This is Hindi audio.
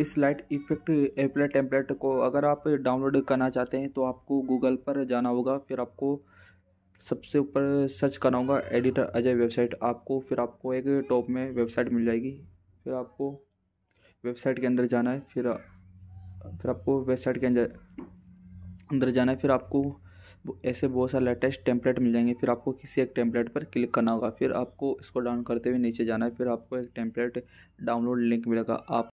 इस लाइट इफेक्ट एप्लेट टेम्पलेट को अगर आप डाउनलोड करना चाहते हैं तो आपको गूगल पर जाना होगा फिर आपको सबसे ऊपर सर्च करना होगा एडिटर अजय वेबसाइट आपको फिर आपको एक टॉप में वेबसाइट मिल जाएगी फिर आपको वेबसाइट के अंदर जाना है फिर फिर आपको वेबसाइट के अंदर अंदर जाना है फिर आपको ऐसे बहुत सारे लेटेस्ट टेम्पलेट मिल जाएंगे फिर आपको किसी एक टेम्पलेट पर क्लिक करना होगा फिर आपको इसको डाउन करते हुए नीचे जाना है फिर आपको एक टेम्पलेट डाउनलोड लिंक मिलेगा आप